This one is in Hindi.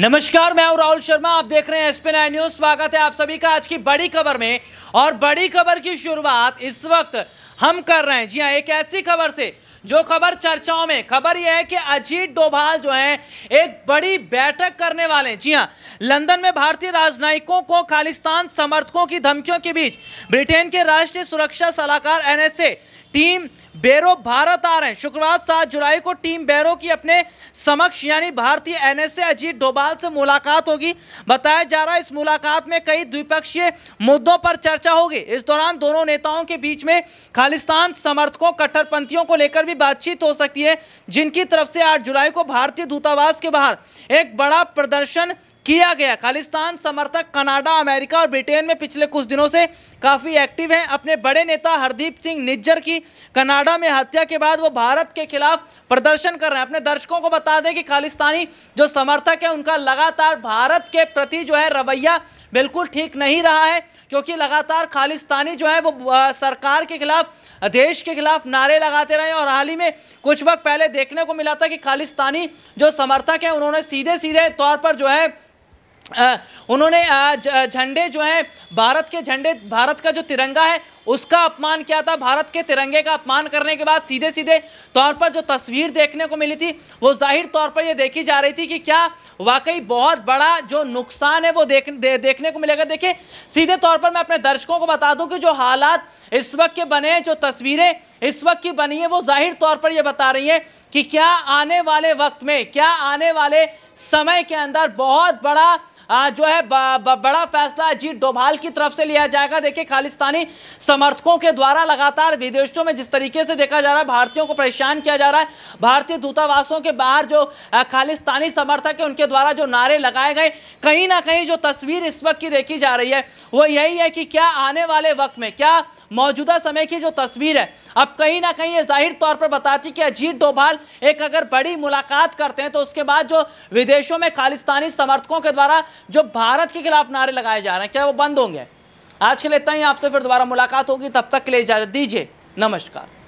नमस्कार मैं हूं राहुल शर्मा आप देख रहे हैं एसपी नाइन न्यूज स्वागत है आप सभी का आज की बड़ी खबर में और बड़ी खबर की शुरुआत इस वक्त हम कर रहे हैं जी हाँ एक ऐसी खबर से जो खबर चर्चाओं में खबर यह है कि अजीत डोभाल जो हैं एक बड़ी बैठक करने वाले हैं जी हाँ लंदन में भारतीय राजनयिकों को खालिस्तान समर्थकों की धमकियों के बीच ब्रिटेन के राष्ट्रीय सुरक्षा सलाहकार एनएसए टीम बेरो भारत आ रहे हैं शुक्रवार सात जुलाई को टीम बेरो की अपने समक्ष यानी भारतीय एनएसए अजीत डोभाल से मुलाकात होगी बताया जा रहा है इस मुलाकात में कई द्विपक्षीय मुद्दों पर चर्चा होगी इस दौरान दोनों नेताओं के बीच में खाली अफगानिस्तान समर्थकों कट्टरपंथियों को लेकर भी बातचीत हो सकती है जिनकी तरफ से 8 जुलाई को भारतीय दूतावास के बाहर एक बड़ा प्रदर्शन किया गया खालिस्तान समर्थक कनाडा अमेरिका और ब्रिटेन में पिछले कुछ दिनों से काफ़ी एक्टिव हैं अपने बड़े नेता हरदीप सिंह निज्जर की कनाडा में हत्या के बाद वो भारत के खिलाफ प्रदर्शन कर रहे हैं अपने दर्शकों को बता दें कि खालिस्तानी जो समर्थक हैं उनका लगातार भारत के प्रति जो है रवैया बिल्कुल ठीक नहीं रहा है क्योंकि लगातार खालिस्तानी जो है वो सरकार के खिलाफ देश के खिलाफ नारे लगाते रहे और हाल ही में कुछ वक्त पहले देखने को मिला था कि खालिस्तानी जो समर्थक हैं उन्होंने सीधे सीधे तौर पर जो है उन्होंने झंडे जो हैं भारत के झंडे भारत का जो तिरंगा है उसका अपमान किया था भारत के तिरंगे का अपमान करने के बाद सीधे सीधे तौर पर जो तस्वीर देखने को मिली थी वो जाहिर तौर पर ये देखी जा रही थी कि क्या वाकई बहुत बड़ा जो नुकसान है वो देख दे, देखने को मिलेगा देखिए सीधे तौर पर मैं अपने दर्शकों को बता दूं कि जो हालात इस वक्त के बने हैं जो तस्वीरें इस वक्त की बनी है वो जाहिर तौर पर ये बता रही है कि क्या आने वाले वक्त में क्या आने वाले समय के अंदर बहुत बड़ा जो है ब, ब, बड़ा फैसला अजीत डोभाल की तरफ से लिया जाएगा देखिए खालिस्तानी समर्थकों के द्वारा लगातार विदेशों में जिस तरीके से देखा जा रहा है भारतीयों को परेशान किया जा रहा है भारतीय दूतावासों के बाहर जो खालिस्तानी समर्थक है उनके द्वारा जो नारे लगाए गए कहीं ना कहीं जो तस्वीर इस वक्त की देखी जा रही है वो यही है कि क्या आने वाले वक्त में क्या मौजूदा समय की जो तस्वीर है अब कहीं ना कहीं ये जाहिर तौर पर बताती कि अजीत डोभाल एक अगर बड़ी मुलाकात करते हैं तो उसके बाद जो विदेशों में खालिस्तानी समर्थकों के द्वारा जो भारत के खिलाफ नारे लगाए जा रहे हैं क्या वो बंद होंगे आज के लिए इतना ही आपसे फिर दोबारा मुलाकात होगी तब तक के लिए इजाज़त दीजिए नमस्कार